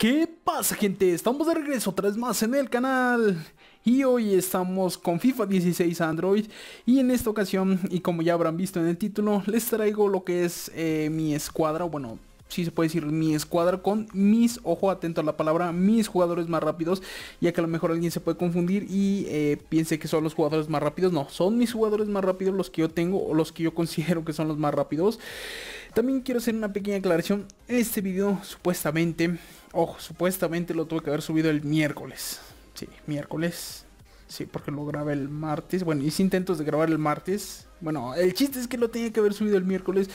¿Qué pasa gente? Estamos de regreso otra vez más en el canal y hoy estamos con FIFA 16 Android y en esta ocasión y como ya habrán visto en el título les traigo lo que es eh, mi escuadra, bueno si se puede decir, mi escuadra con mis, ojo atento a la palabra, mis jugadores más rápidos, ya que a lo mejor alguien se puede confundir y eh, piense que son los jugadores más rápidos, no, son mis jugadores más rápidos los que yo tengo o los que yo considero que son los más rápidos. También quiero hacer una pequeña aclaración, este video supuestamente, ojo, supuestamente lo tuve que haber subido el miércoles, sí, miércoles, sí, porque lo grabé el martes, bueno, hice intentos de grabar el martes, bueno, el chiste es que lo tenía que haber subido el miércoles.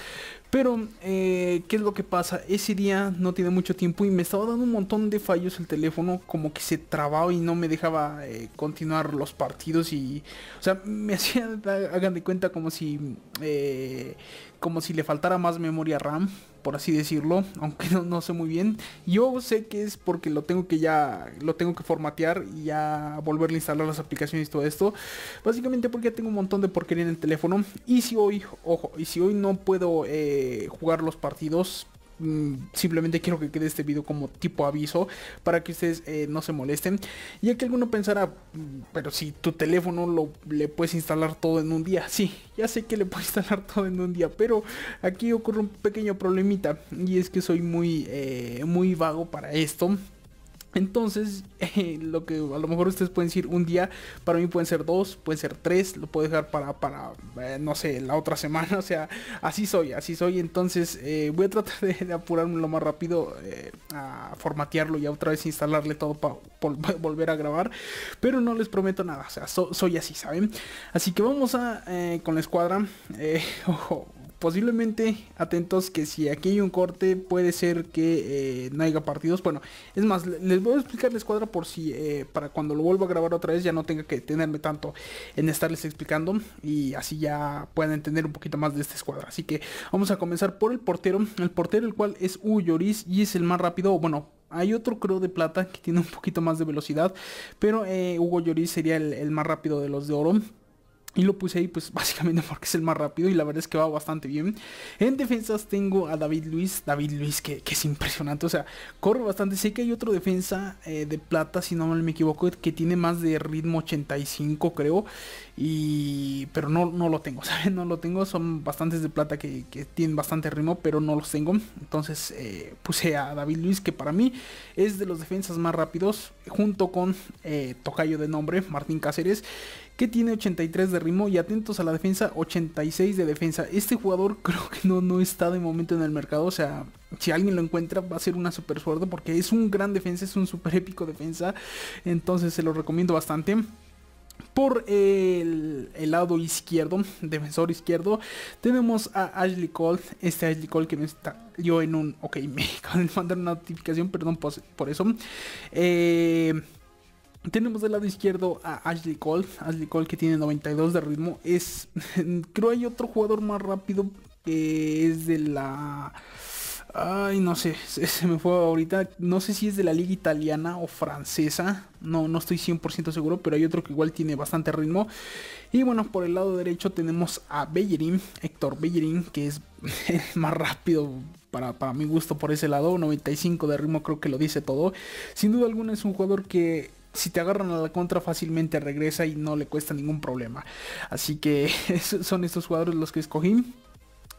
Pero, eh, ¿qué es lo que pasa? Ese día no tiene mucho tiempo y me estaba dando un montón de fallos el teléfono. Como que se trababa y no me dejaba eh, continuar los partidos. Y, o sea, me hacía, hagan de cuenta, como si, eh, como si le faltara más memoria RAM, por así decirlo. Aunque no, sé muy bien. Yo sé que es porque lo tengo que ya, lo tengo que formatear y ya volverle a instalar las aplicaciones y todo esto. Básicamente porque ya tengo un montón de porquería en el teléfono y si hoy, ojo, y si hoy no puedo eh, jugar los partidos, mm, simplemente quiero que quede este video como tipo aviso para que ustedes eh, no se molesten y que alguno pensará mm, pero si tu teléfono lo le puedes instalar todo en un día sí ya sé que le puedes instalar todo en un día pero aquí ocurre un pequeño problemita y es que soy muy eh, muy vago para esto entonces, eh, lo que a lo mejor ustedes pueden decir un día, para mí pueden ser dos, pueden ser tres, lo puedo dejar para, para eh, no sé, la otra semana, o sea, así soy, así soy. Entonces, eh, voy a tratar de, apurarme lo más rápido a formatearlo y a otra vez instalarle todo para volver a grabar, pero no les prometo nada, o sea, soy así, ¿saben? Así que vamos a, con la escuadra, ojo, posiblemente atentos que si aquí hay un corte puede ser que eh, no haya partidos. Bueno, es más, les voy a explicar la escuadra por si eh, para cuando lo vuelva a grabar otra vez ya no tenga que tenerme tanto en estarles explicando y así ya puedan entender un poquito más de esta escuadra. Así que vamos a comenzar por el portero, el portero el cual es Hugo Lloris y es el más rápido, bueno, hay otro creo de plata que tiene un poquito más de velocidad, pero eh, Hugo Lloris sería el, el más rápido de los de oro. Y lo puse ahí pues básicamente porque es el más rápido y la verdad es que va bastante bien. En defensas tengo a David Luis, David Luis que, es impresionante, o sea, corre bastante. Sé que hay otro defensa eh, de plata, si no me equivoco, que tiene más de ritmo 85 creo, pero no, no lo tengo, ¿saben? No lo tengo, son bastantes de plata que, tienen bastante ritmo, pero no los tengo. Entonces eh, puse a David Luis que para mí es de los defensas más rápidos, junto con eh, Tocayo de nombre, Martín Cáceres que tiene 83 de ritmo y atentos a la defensa, 86 de defensa. Este jugador creo que no, no está de momento en el mercado, o sea, si alguien lo encuentra va a ser una super suerte porque es un gran defensa, es un super épico defensa, entonces se lo recomiendo bastante. Por el, lado izquierdo, defensor izquierdo, tenemos a Ashley Cole. Este Ashley Cole que me está Yo en un... Ok, me mandaron una notificación, perdón por eso. Eh tenemos del lado izquierdo a Ashley Cole. Ashley Cole que tiene 92 de ritmo. Es, creo hay otro jugador más rápido que es de la... Ay, no sé, se, me fue ahorita. No sé si es de la liga italiana o francesa. No, no estoy 100% seguro, pero hay otro que igual tiene bastante ritmo. Y bueno, por el lado derecho tenemos a Bellerín, Héctor Bellerín, que es más rápido para, mi gusto por ese lado. 95 de ritmo creo que lo dice todo. Sin duda alguna es un jugador que si te agarran a la contra fácilmente regresa y no le cuesta ningún problema. Así que son estos jugadores los que escogí.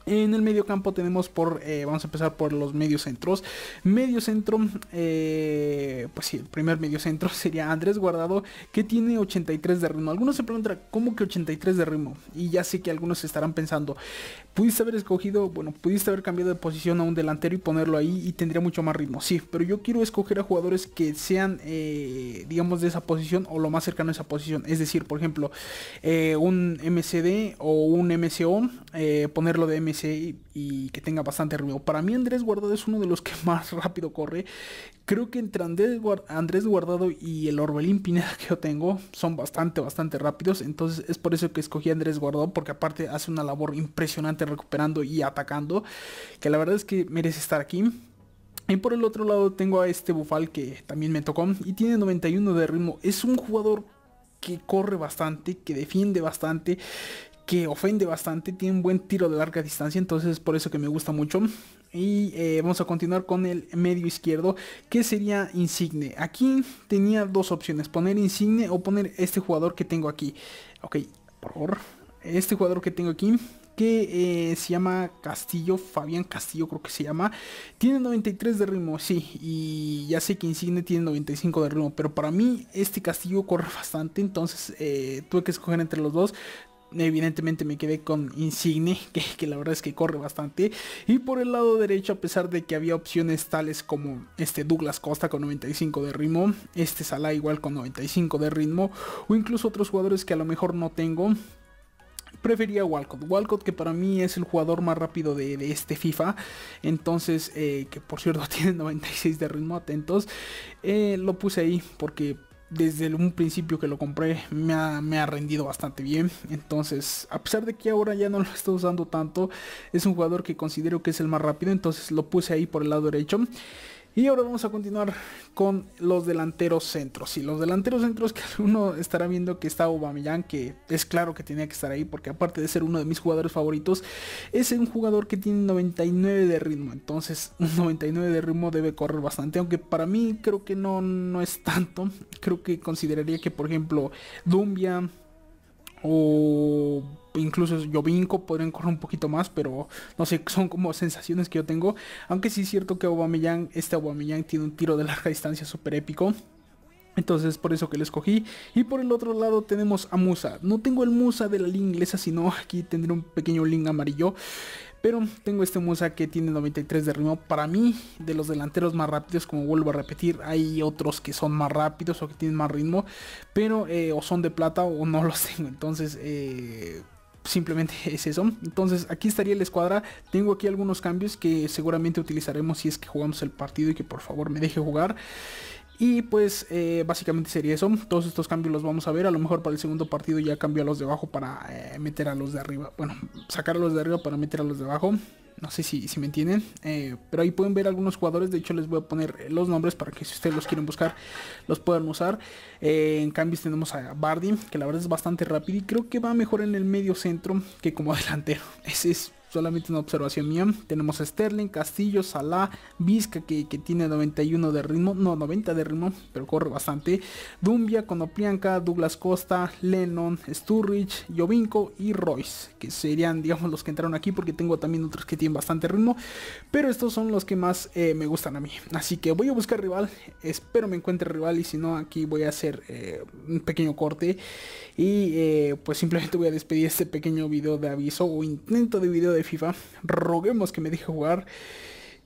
En el medio campo tenemos por, eh, vamos a empezar por los medios centros. Medio centro, eh, pues sí, el primer medio centro sería Andrés Guardado, que tiene 83 de ritmo. Algunos se preguntan, ¿cómo que 83 de ritmo? Y ya sé que algunos estarán pensando, pudiste haber escogido, bueno, pudiste haber cambiado de posición a un delantero y ponerlo ahí y tendría mucho más ritmo. Sí, pero yo quiero escoger a jugadores que sean, eh, digamos, de esa posición o lo más cercano a esa posición. Es decir, por ejemplo, un MCD o un MCO, ponerlo de MCD y, que tenga bastante ritmo. Para mí Andrés Guardado es uno de los que más rápido corre. Creo que entre Andrés, Andrés Guardado y el Orbelín Pineda que yo tengo son bastante, bastante rápidos. Entonces es por eso que escogí a Andrés Guardado porque aparte hace una labor impresionante recuperando y atacando. Que la verdad es que merece estar aquí. Y por el otro lado tengo a este Bufal que también me tocó y tiene 91 de ritmo. Es un jugador que corre bastante, que defiende bastante, que ofende bastante, tiene un buen tiro de larga distancia, entonces es por eso que me gusta mucho. Y eh, vamos a continuar con el medio izquierdo, que sería Insigne. Aquí tenía dos opciones, poner Insigne o poner este jugador que tengo aquí. Ok, por favor. Este jugador que tengo aquí, que eh, se llama Castillo, Fabián Castillo creo que se llama. Tiene 93 de ritmo, sí, y ya sé que Insigne tiene 95 de ritmo, pero para mí este Castillo corre bastante, entonces eh, tuve que escoger entre los dos evidentemente me quedé con Insigne, que, la verdad es que corre bastante. Y por el lado derecho, a pesar de que había opciones tales como este Douglas Costa con 95 de ritmo, este Salah igual con 95 de ritmo, o incluso otros jugadores que a lo mejor no tengo, prefería Walcott. Walcott que para mí es el jugador más rápido de, este FIFA. Entonces, eh, que por cierto tiene 96 de ritmo, atentos. Eh, lo puse ahí porque desde un principio que lo compré me ha, me ha, rendido bastante bien. Entonces, a pesar de que ahora ya no lo estoy usando tanto, es un jugador que considero que es el más rápido. Entonces lo puse ahí por el lado derecho. Y ahora vamos a continuar con los delanteros centros. Y los delanteros centros que uno estará viendo que está Aubameyang, que es claro que tenía que estar ahí porque aparte de ser uno de mis jugadores favoritos, es un jugador que tiene 99 de ritmo. Entonces, un 99 de ritmo debe correr bastante, aunque para mí creo que no, no es tanto. Creo que consideraría que, por ejemplo, Dumbia o incluso yo vinco, podrían correr un poquito más, pero no sé, son como sensaciones que yo tengo. Aunque sí es cierto que Aubameyang, este Aubameyang tiene un tiro de larga distancia súper épico. Entonces por eso que lo escogí. Y por el otro lado tenemos a Musa. No tengo el Musa de la línea inglesa, sino aquí tendré un pequeño link amarillo. Pero tengo este Musa que tiene 93 de ritmo. Para mí, de los delanteros más rápidos, como vuelvo a repetir, hay otros que son más rápidos o que tienen más ritmo. Pero eh, o son de plata o no los tengo. Entonces... Eh simplemente es eso. Entonces aquí estaría la escuadra. Tengo aquí algunos cambios que seguramente utilizaremos si es que jugamos el partido y que por favor me deje jugar. Y pues eh, básicamente sería eso. Todos estos cambios los vamos a ver. A lo mejor para el segundo partido ya cambio a los de abajo para eh, meter a los de arriba. Bueno, sacar a los de arriba para meter a los de abajo. No sé si, me entienden. Eh, pero ahí pueden ver algunos jugadores. De hecho les voy a poner los nombres para que si ustedes los quieren buscar los puedan usar. en cambios tenemos a Bardi, que la verdad es bastante rápido y creo que va mejor en el medio centro que como delantero. Ese es solamente una observación mía. Tenemos Sterling, Castillo, Sala Vizca que, tiene 91 de ritmo, no 90 de ritmo, pero corre bastante. Dumbia, Conoplianca Douglas Costa, Lennon, Sturridge, Jovinko y Royce, que serían digamos los que entraron aquí porque tengo también otros que tienen bastante ritmo, pero estos son los que más eh, me gustan a mí. Así que voy a buscar rival, espero me encuentre rival y si no aquí voy a hacer eh, un pequeño corte y eh, pues simplemente voy a despedir este pequeño video de aviso o intento de video de FIFA. Roguemos que me deje jugar.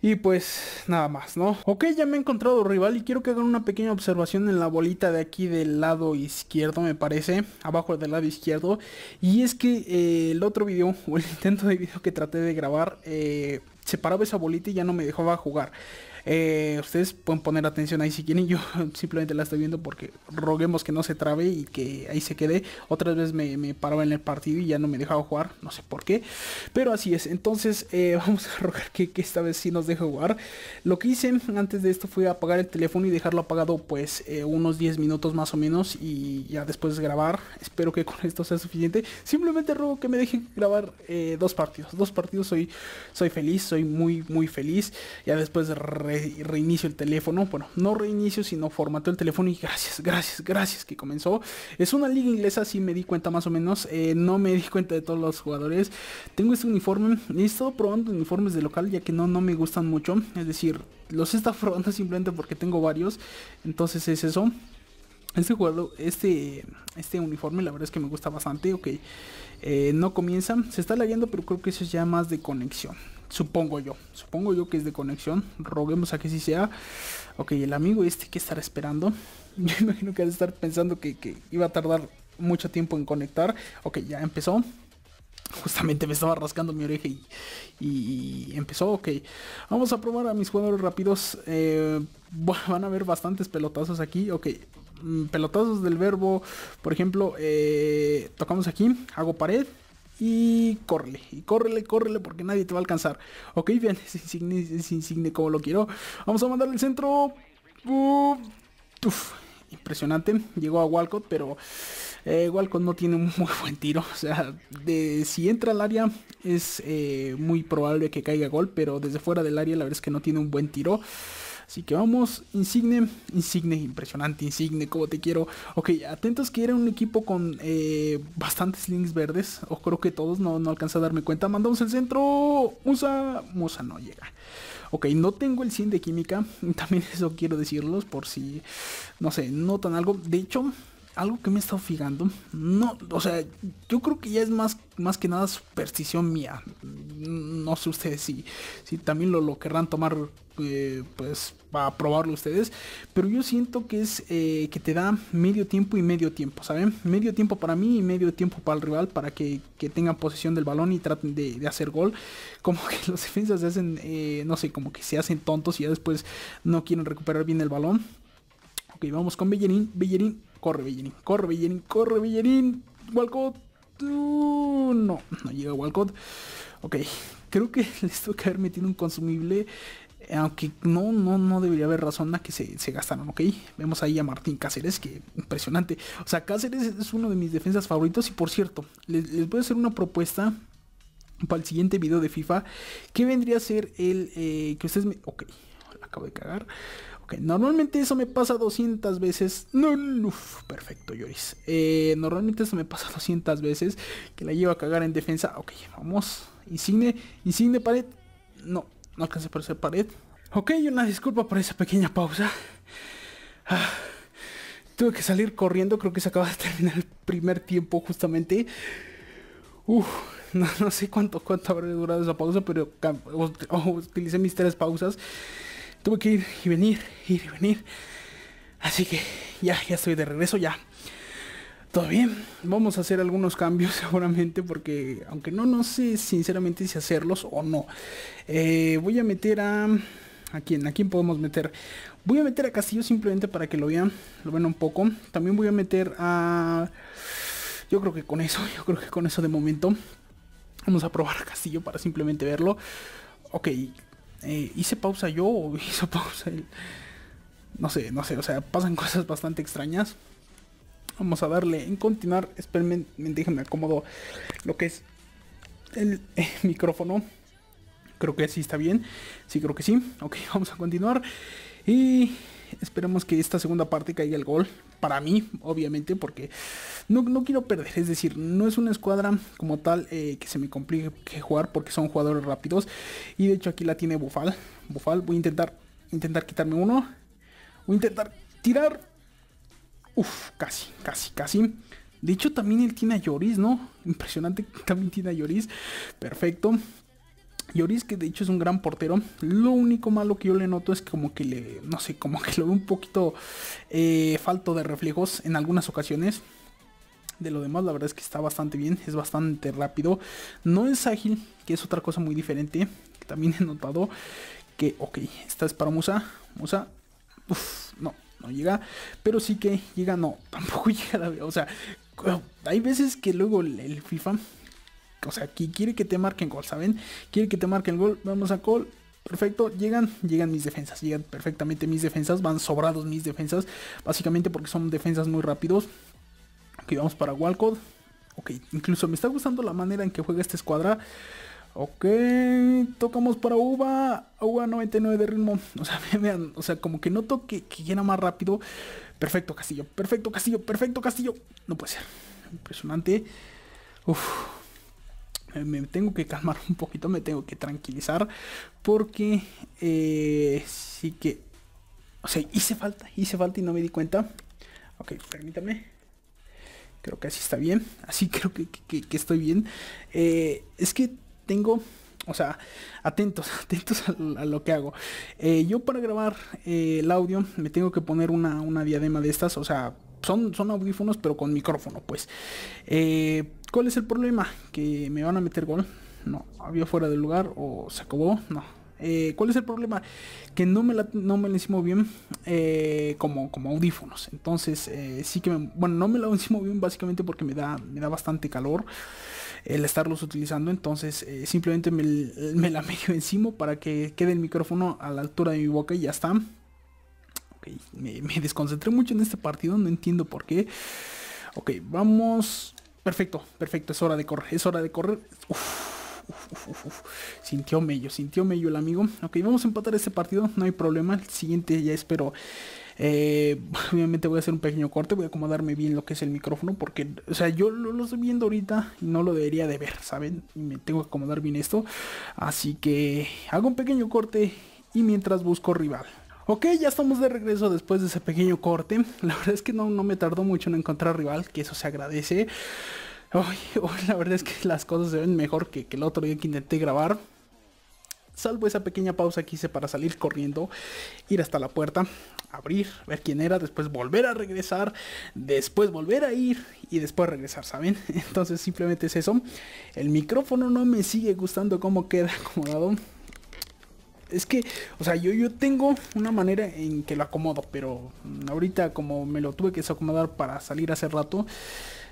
Y pues nada más, ¿no? Ok, ya me he encontrado rival y quiero que hagan una pequeña observación en la bolita de aquí del lado izquierdo, me parece, abajo del lado izquierdo. Y es que eh, el otro video, o el intento de video que traté de grabar, eh, se paraba esa bolita y ya no me dejaba jugar. Eh, ustedes pueden poner atención ahí si quieren. Yo simplemente la estoy viendo porque roguemos que no se trabe y que ahí se quede. Otras veces me, me paraba en el partido y ya no me dejaba jugar. No sé por qué. Pero así es. Entonces eh, vamos a rogar que, esta vez sí nos deje jugar. Lo que hice antes de esto fue apagar el teléfono y dejarlo apagado pues eh, unos 10 minutos más o menos. Y ya después grabar. Espero que con esto sea suficiente. Simplemente robo que me dejen grabar dos partidos. Dos partidos. Soy, soy feliz. Soy muy, muy feliz. Ya después reinicio el teléfono. Bueno, no reinicio, sino formato el teléfono y gracias, gracias, gracias que comenzó. Es una liga inglesa, si me di cuenta más o menos. Eh, no me di cuenta de todos los jugadores. Tengo este uniforme. He estado probando uniformes de local ya que no, no me gustan mucho. Es decir, los he probando simplemente porque tengo varios. Entonces es eso. Este jugador, este, este uniforme, la verdad es que me gusta bastante. Ok, eh, no comienza, se está leyendo pero creo que eso es ya más de conexión. Supongo yo, supongo yo que es de conexión. Roguemos a que sí sea. Ok, el amigo este que estará esperando. Yo imagino que va estar pensando que, iba a tardar mucho tiempo en conectar. Ok, ya empezó. Justamente me estaba rascando mi oreja y, empezó, ok. Vamos a probar a mis jugadores rápidos. Eh, van a haber bastantes pelotazos aquí. Ok, Mm, pelotazos del verbo, por ejemplo, eh, tocamos aquí, hago pared, y córrele, y córrele, córrele porque nadie te va a alcanzar. Ok, bien, es insigne, como lo quiero. Vamos a mandarle el centro. impresionante. Llegó a Walcott, pero eh, Walcott no tiene un muy buen tiro. O sea, de, si entra al área es eh, muy probable que caiga gol, pero desde fuera del área la verdad es que no tiene un buen tiro. Así que vamos, Insigne, Insigne, impresionante, Insigne, como te quiero. Ok, atentos que era un equipo con eh, bastantes links verdes, o creo que todos, no, no alcanza a darme cuenta. Mandamos el centro, Musa, Musa no llega. Ok, no tengo el 100 de química, también eso quiero decirlos por si, no sé, notan algo. De hecho, algo que me he estado fijando, no, o sea, yo creo que ya es más, más que nada superstición mía. No sé ustedes si, si también lo, lo querrán tomar, eh, pues, para probarlo ustedes. Pero yo siento que es eh, que te da medio tiempo y medio tiempo, ¿saben? Medio tiempo para mí y medio tiempo para el rival, para que, tengan posesión del balón y traten de, hacer gol. Como que los defensas se hacen, eh, no sé, como que se hacen tontos y ya después no quieren recuperar bien el balón. Ok, vamos con Bellerín. Bellerín Corre, Bellerín. Corre, Villarín, Corre, Walcott. no, no llega Walcott. Ok, creo que les toca haber metido un consumible. Eh, aunque no, no, no debería haber razón a que se, se gastaron, ¿ok? Vemos ahí a Martín Cáceres, que impresionante. O sea, Cáceres es uno de mis defensas favoritos. Y por cierto, les, les voy a hacer una propuesta para el siguiente video de FIFA. Que vendría a ser el eh, que ustedes me. Ok, acabo de cagar. Ok, normalmente eso me pasa 200 veces. No, perfecto, Lloris eh, normalmente eso me pasa 200 veces. Que la llevo a cagar en defensa. Ok, vamos. Insigne, insigne pared. No, no alcancé por ser pared. Ok, una disculpa por esa pequeña pausa. Ah, tuve que salir corriendo, creo que se acaba de terminar el primer tiempo justamente. Uf, no, sé cuánto, cuánto habrá durado esa pausa, pero utilicé mis tres pausas. Tuve que ir y venir, ir y venir. Así que ya, ya estoy de regreso, ya. Todo bien, vamos a hacer algunos cambios seguramente porque aunque no, no sé sinceramente si hacerlos o no. Eh, voy a meter a... ¿A quién? ¿A quién podemos meter? Voy a meter a Castillo simplemente para que lo vean, lo vean un poco. También voy a meter a... Yo creo que con eso, yo creo que con eso de momento. Vamos a probar a Castillo para simplemente verlo. Ok, eh, hice pausa yo o hizo pausa él. No sé, no sé, o sea, pasan cosas bastante extrañas. Vamos a darle en continuar. Esperen, déjenme acomodo lo que es el eh, micrófono. Creo que sí está bien. Sí, creo que sí. Ok, vamos a continuar. Y esperemos que esta segunda parte caiga el gol para mí, obviamente, porque no, quiero perder. Es decir, no es una escuadra como tal eh, que se me complique que jugar porque son jugadores rápidos. Y de hecho aquí la tiene Bufal. Bufal, voy a intentar, intentar quitarme uno. Voy a intentar tirar. Uf, casi, casi, casi. De hecho también él tiene a Lloris, ¿no? Impresionante, también tiene a Lloris. Perfecto. Lloris, que de hecho es un gran portero, lo único malo que yo le noto es como que le, no sé, como que lo veo un poquito eh, falto de reflejos en algunas ocasiones. De lo demás, la verdad es que está bastante bien, es bastante rápido. No es ágil, que es otra cosa muy diferente. también he notado que, ok, esta es para Musa. Musa, uff, no, no llega. Pero sí que llega, no, tampoco llega. O sea, hay veces que luego el FIFA o sea, quiere que te marquen gol, ¿saben? Quiere que te marquen gol, vamos a gol, perfecto, llegan, llegan mis defensas, llegan perfectamente mis defensas, van sobrados mis defensas, básicamente porque son defensas muy rápidos. Ok, vamos para Walcott. Ok, incluso me está gustando la manera en que juega esta escuadra. Ok, tocamos para Uva, Uva 99 de ritmo. O sea, vean, o sea, como que no toque que llena más rápido. Perfecto Castillo, perfecto Castillo, perfecto Castillo. No puede ser. Impresionante. Uf, eh, me tengo que calmar un poquito, me tengo que tranquilizar, porque eh, sí que, o sea, hice falta, hice falta y no me di cuenta. Ok, permítame. Creo que así está bien, así creo que, estoy bien. Eh, es que tengo, o sea, atentos, atentos a, lo que hago. yo para grabar el audio me tengo que poner una, una diadema de estas, o sea, son, son audífonos pero con micrófono, pues. Eh, ¿Cuál es el problema? ¿Que me van a meter gol? No, había fuera de lugar o se acabó, no. Eh, ¿Cuál es el problema? Que no me la, no me la encimo bien eh, como, como audífonos. Entonces, eh, sí que me, Bueno, no me la encimo bien básicamente porque me da, me da bastante calor el estarlos utilizando. Entonces, simplemente me, la medio encima para que quede el micrófono a la altura de mi boca y ya está. Okay, me, me desconcentré mucho en este partido, no entiendo por qué. Ok, vamos Perfecto, perfecto, es hora de correr, es hora de correr. Uf, uf, uf, sintió mello, sintió mello el amigo. Ok, vamos a empatar este partido, no hay problema. El siguiente ya espero. Eh, obviamente voy a hacer un pequeño corte, voy a acomodarme bien lo que es el micrófono porque, o sea, yo lo, lo, estoy viendo ahorita y no lo debería de ver, ¿saben? Y me tengo que acomodar bien esto. Así que hago un pequeño corte y mientras busco rival. Ok, ya estamos de regreso después de ese pequeño corte. La verdad es que no, me tardó mucho en encontrar rival, que eso se agradece. Hoy, la verdad es que las cosas se ven mejor que, que el otro día que intenté grabar. Salvo esa pequeña pausa que hice para salir corriendo, ir hasta la puerta, abrir, ver quién era, después volver a regresar, después volver a ir y después regresar, ¿saben? Entonces simplemente es eso. El micrófono no me sigue gustando cómo queda acomodado. Es que, o sea, yo, yo tengo una manera en que lo acomodo, pero ahorita como me lo tuve que desacomodar para salir hace rato,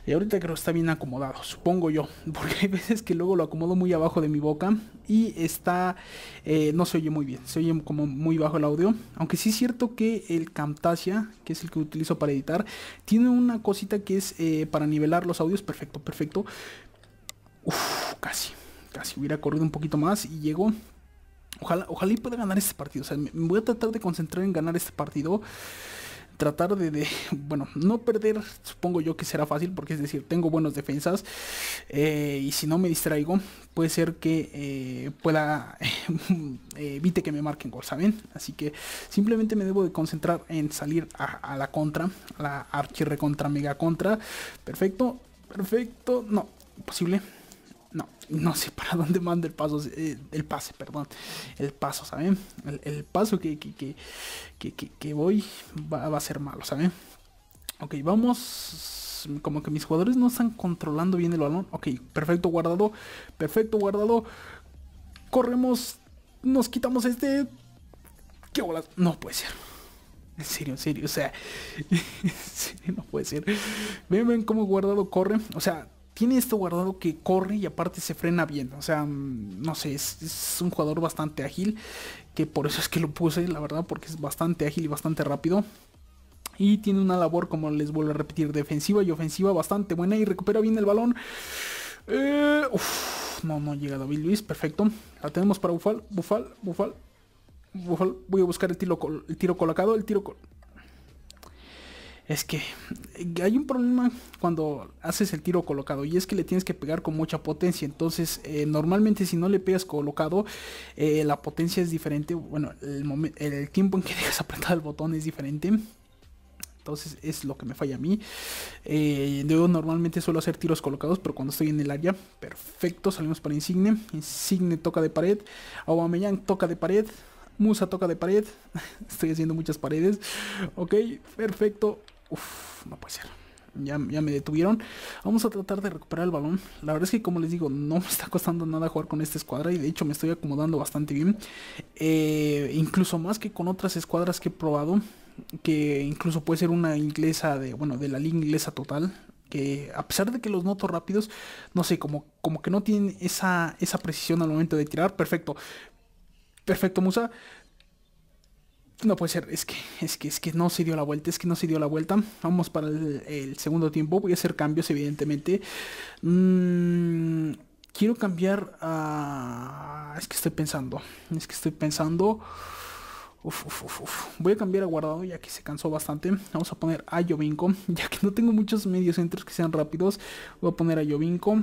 y eh, ahorita creo que está bien acomodado, supongo yo, porque hay veces que luego lo acomodo muy abajo de mi boca y está, eh, no se oye muy bien, se oye como muy bajo el audio, aunque sí es cierto que el Camtasia, que es el que utilizo para editar, tiene una cosita que es eh, para nivelar los audios, perfecto, perfecto, Uf, casi, casi hubiera corrido un poquito más y llegó Ojalá, ojalá y pueda ganar este partido. O sea, me voy a tratar de concentrar en ganar este partido. Tratar de, bueno, no perder, supongo yo que será fácil, porque es decir, tengo buenas defensas. Eh, y si no me distraigo, puede ser que eh, pueda eh, evite que me marquen gol, ¿saben? Así que simplemente me debo de concentrar en salir a, la contra, a la archirre contra, mega contra. Perfecto, perfecto. No, posible no, no sé para dónde manda el paso, eh, el pase, perdón, el paso, ¿saben? El, paso que, que, voy va, a ser malo, ¿saben? Ok, vamos, como que mis jugadores no están controlando bien el balón, ok, perfecto guardado, perfecto guardado, corremos, nos quitamos este, qué bolas, no puede ser. En serio, en serio, o sea, en serio, no puede ser. Ven, ven cómo guardado corre. O sea, tiene esto guardado que corre y aparte se frena bien. O sea, mm, no sé, es, un jugador bastante ágil, que por eso es que lo puse, la verdad, porque es bastante ágil y bastante rápido. Y tiene una labor, como les vuelvo a repetir, defensiva y ofensiva bastante buena y recupera bien el balón. Eh, no, no llega David Luis, perfecto. La tenemos para Bufal, Bufal, Bufal, Bufal. Voy a buscar el tiro, el tiro colocado, el tiro colocado es que hay un problema cuando haces el tiro colocado y es que le tienes que pegar con mucha potencia. Entonces, eh, normalmente si no le pegas colocado, eh, la potencia es diferente. Bueno, el, el tiempo en que dejas apretado el botón es diferente. Entonces es lo que me falla a mí. Eh, yo normalmente suelo hacer tiros colocados, pero cuando estoy en el área, perfecto. Salimos para Insigne. Insigne toca de pared. Aubameyang toca de pared. Musa toca de pared. estoy haciendo muchas paredes. Ok, perfecto. Uf, no puede ser. Ya, ya me detuvieron. Vamos a tratar de recuperar el balón. La verdad es que, como les digo, no me está costando nada jugar con esta escuadra. Y de hecho, me estoy acomodando bastante bien. Eh, incluso más que con otras escuadras que he probado. Que incluso puede ser una inglesa de, bueno, de la liga inglesa total que a pesar de que los noto rápidos, no sé, como, como que no tienen esa, esa precisión al momento de tirar. Perfecto. Perfecto, Musa. No puede ser, es que, es que, es que no se dio la vuelta, es que no se dio la vuelta. Vamos para el, segundo tiempo, voy a hacer cambios, evidentemente. Mm, quiero cambiar a... Es que estoy pensando, es que estoy pensando... Uf, Voy a cambiar a guardado ya que se cansó bastante. Vamos a poner a Jovinko. Ya que no tengo muchos medios centros que sean rápidos. Voy a poner a Jovinko.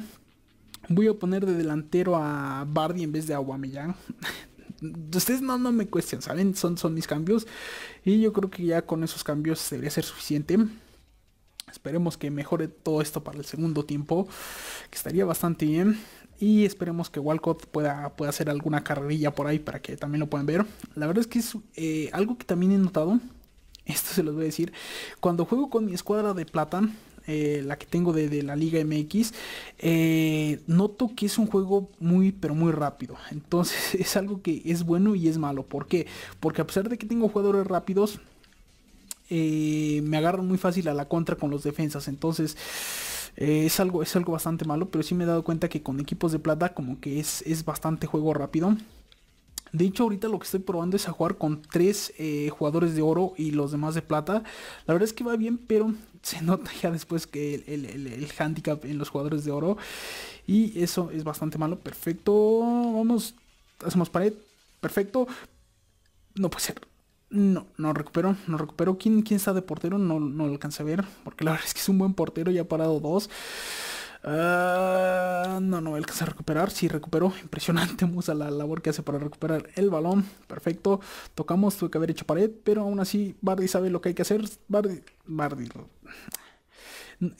Voy a poner de delantero a Bardi en vez de a No. ustedes no, no me cuestionen, ¿saben? Son, son mis cambios. Y yo creo que ya con esos cambios debería ser suficiente. Esperemos que mejore todo esto para el segundo tiempo, que estaría bastante bien. Y esperemos que Walcott pueda, pueda hacer alguna carrerilla por ahí para que también lo puedan ver. La verdad es que es eh, algo que también he notado. Esto se los voy a decir. Cuando juego con mi escuadra de plata, eh, la que tengo de, la Liga MX, eh, noto que es un juego muy, pero muy rápido. Entonces es algo que es bueno y es malo. ¿Por qué? Porque a pesar de que tengo jugadores rápidos, eh, me agarran muy fácil a la contra con los defensas. Entonces... es, algo, es algo bastante malo, pero sí me he dado cuenta que con equipos de plata como que es, es bastante juego rápido. De hecho, ahorita lo que estoy probando es a jugar con tres eh, jugadores de oro y los demás de plata. La verdad es que va bien, pero se nota ya después que el, el, handicap en los jugadores de oro. Y eso es bastante malo. Perfecto. Vamos. Hacemos pared. Perfecto. No puede ser. No, no recupero, no recupero. ¿Quién, quién está de portero? No, no lo alcancé a ver. Porque la verdad es que es un buen portero. Ya ha parado dos. Ah, no, no alcanza a recuperar. Sí, recuperó. Impresionante, Musa, la labor que hace para recuperar el balón. Perfecto. Tocamos, tuve que haber hecho pared, pero aún así Bardi sabe lo que hay que hacer. Bardi... Bardi...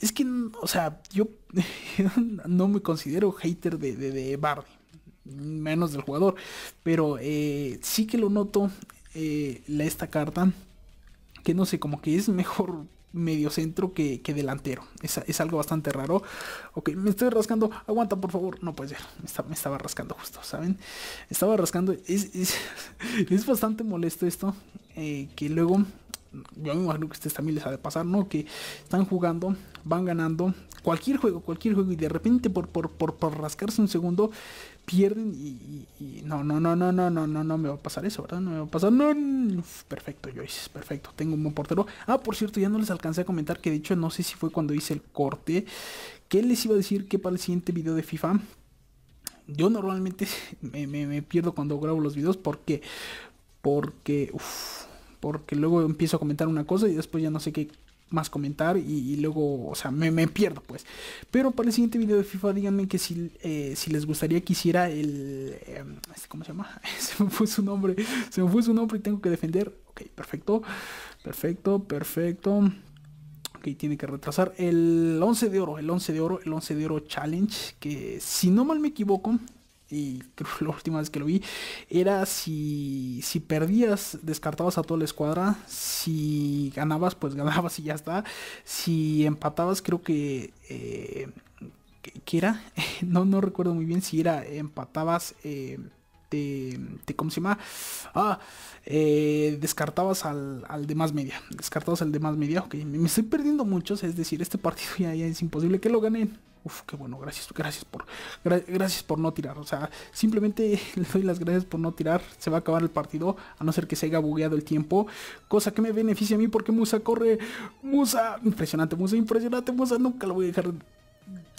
Es que, o sea, yo no me considero hater de, Bardi. Menos del jugador. Pero eh, sí que lo noto eh, esta carta. Que no sé, como que es mejor Medio centro que delantero. Es, algo bastante raro. Ok, me estoy rascando. Aguanta, por favor. No puede ser. Me, estaba rascando justo, ¿saben? estaba rascando. Es, es, bastante molesto esto. Eh, que luego yo me imagino que ustedes también les ha de pasar, ¿no? Que están jugando, van ganando, cualquier juego, cualquier juego, y de repente por, por, por rascarse un segundo, pierden y, no, no, no, no, no, no, no, no me va a pasar eso, ¿verdad? No me va a pasar, no, uf, perfecto, Joyce, perfecto, tengo un buen portero. Ah, por cierto, ya no les alcancé a comentar que de hecho no sé si fue cuando hice el corte, que les iba a decir que para el siguiente video de FIFA, yo normalmente me, me, me pierdo cuando grabo los videos porque, porque, porque luego empiezo a comentar una cosa y después ya no sé qué más comentar y, luego, o sea, me, pierdo pues. Pero para el siguiente video de FIFA díganme que si, eh, si les gustaría que hiciera el... Em, este, ¿Cómo se llama? se me fue su nombre, se me fue su nombre y tengo que defender. Ok, perfecto, perfecto, perfecto. ok, tiene que retrasar el 11 de oro, el 11 de oro, el 11 de oro challenge, que si no mal me equivoco, y creo que la última vez que lo vi, era si, perdías, descartabas a toda la escuadra, si ganabas, pues ganabas y ya está, si empatabas, creo que... Eh, ¿Qué era? No, no recuerdo muy bien si era empatabas... te, eh, ¿cómo se llama? Ah, eh, descartabas al, de más media. Descartabas al de más media. Ok, me, estoy perdiendo muchos. Es decir, este partido ya, ya es imposible que lo ganen. Uf, qué bueno, gracias, gracias por, gracias por no tirar. O sea, simplemente le doy las gracias por no tirar. Se va a acabar el partido, a no ser que se haya bugueado el tiempo. Cosa que me beneficia a mí porque Musa corre. Musa, impresionante, Musa, impresionante, Musa. Nunca lo voy a dejar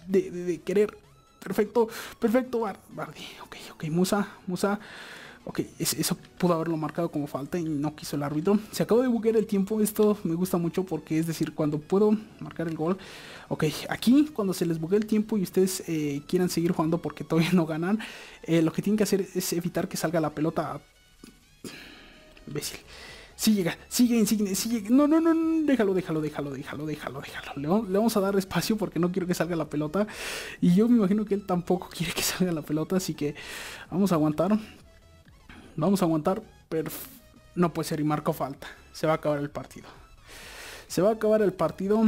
de, de querer. Perfecto, perfecto, Bardi. Ok, ok, Musa, Musa. Ok, eso pudo haberlo marcado como falta y no quiso el árbitro. Se acabó de buguear el tiempo, esto me gusta mucho porque es decir, cuando puedo marcar el gol. Ok, aquí cuando se les buguea el tiempo y ustedes eh, quieran seguir jugando porque todavía no ganan, eh, lo que tienen que hacer es evitar que salga la pelota. Imbécil. Sí llega, sigue Insigne, No, no, no, no, déjalo, déjalo, déjalo, déjalo, déjalo, déjalo. Le, vamos a dar espacio porque no quiero que salga la pelota. Y yo me imagino que él tampoco quiere que salga la pelota, así que vamos a aguantar. Vamos a aguantar, pero no puede ser y marcó falta. Se va a acabar el partido. Se va a acabar el partido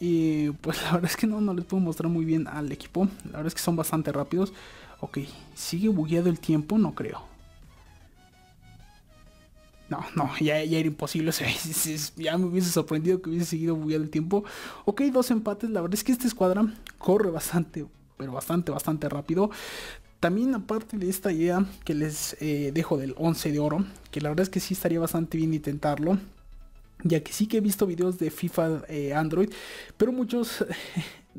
y pues la verdad es que no, no les puedo mostrar muy bien al equipo. La verdad es que son bastante rápidos. Ok, ¿sigue bugueado el tiempo? No creo. No, no, ya, ya era imposible. ya me hubiese sorprendido que hubiese seguido bugueado el tiempo. Ok, dos empates. La verdad es que esta escuadra corre bastante, pero bastante, bastante rápido. También aparte de esta idea que les eh, dejo del 11 de oro, que la verdad es que sí estaría bastante bien intentarlo, ya que sí que he visto videos de FIFA eh, Android, pero muchos...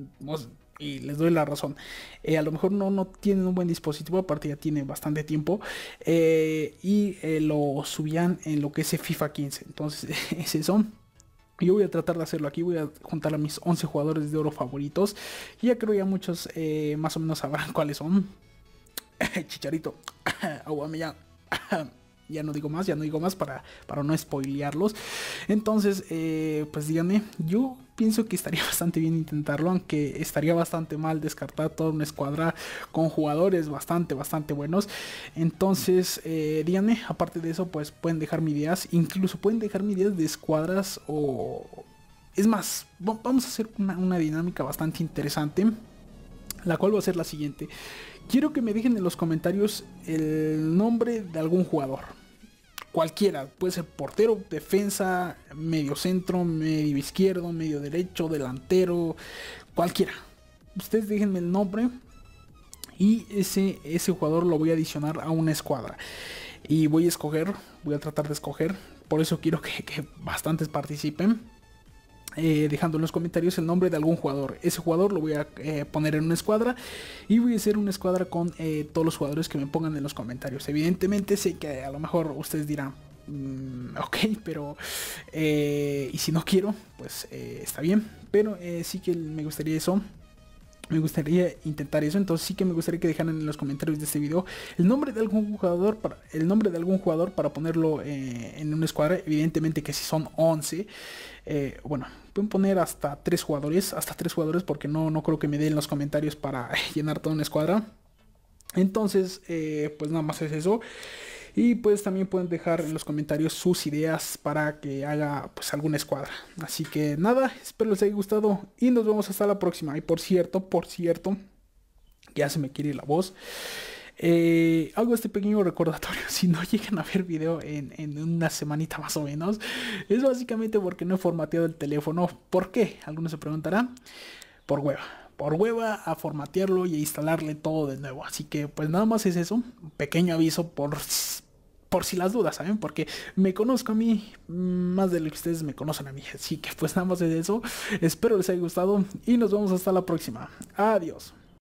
y les doy la razón. Eh, a lo mejor no, no tienen un buen dispositivo, aparte ya tiene bastante tiempo. y lo subían en lo que es FIFA 15. Entonces es eso. Yo voy a tratar de hacerlo aquí, voy a juntar a mis 11 jugadores de oro favoritos. Y ya creo ya muchos más o menos sabrán cuáles son. Chicharito, me ya no digo más, ya no digo más para, para no spoilearlos. Entonces, eh, pues díganme, yo pienso que estaría bastante bien intentarlo, aunque estaría bastante mal descartar toda una escuadra con jugadores bastante, bastante buenos. Entonces, eh, díganme, aparte de eso, pues pueden dejarme ideas, incluso pueden dejarme ideas de escuadras o... Es más, vamos a hacer una, una dinámica bastante interesante, la cual va a ser la siguiente. Quiero que me dejen en los comentarios el nombre de algún jugador. Cualquiera, puede ser portero, defensa, medio centro, medio izquierdo, medio derecho, delantero, cualquiera. Ustedes déjenme el nombre y ese, ese jugador lo voy a adicionar a una escuadra. Y voy a escoger, voy a tratar de escoger, por eso quiero que, que bastantes participen eh, dejando en los comentarios el nombre de algún jugador. Ese jugador lo voy a eh, poner en una escuadra y voy a hacer una escuadra con eh, todos los jugadores que me pongan en los comentarios. Evidentemente sé que a lo mejor ustedes dirán, mm, ok, pero... y si no quiero, pues está bien. Pero sí que me gustaría eso. Me gustaría intentar eso, entonces sí que me gustaría que dejaran en los comentarios de este video el nombre de algún jugador para, el nombre de algún jugador para ponerlo en una escuadra. Evidentemente que si son 11, bueno, pueden poner hasta tres jugadores, hasta tres jugadores porque no, no creo que me den los comentarios para llenar toda una escuadra. Entonces, eh, pues nada más es eso. Y pues también pueden dejar en los comentarios sus ideas para que haga pues alguna escuadra. Así que nada, espero les haya gustado y nos vemos hasta la próxima. Y por cierto, por cierto, ya se me quiere ir la voz. Eh, hago este pequeño recordatorio si no llegan a ver video en, una semanita más o menos. Es básicamente porque no he formateado el teléfono. ¿Por qué? Algunos se preguntarán. Por hueva. Por hueva a formatearlo y a instalarle todo de nuevo. Así que pues nada más es eso. Un pequeño aviso por, por si las dudas, ¿saben? Porque me conozco a mí mm, más de lo que ustedes me conocen a mí. Así que pues nada más es eso. Espero les haya gustado y nos vemos hasta la próxima. Adiós.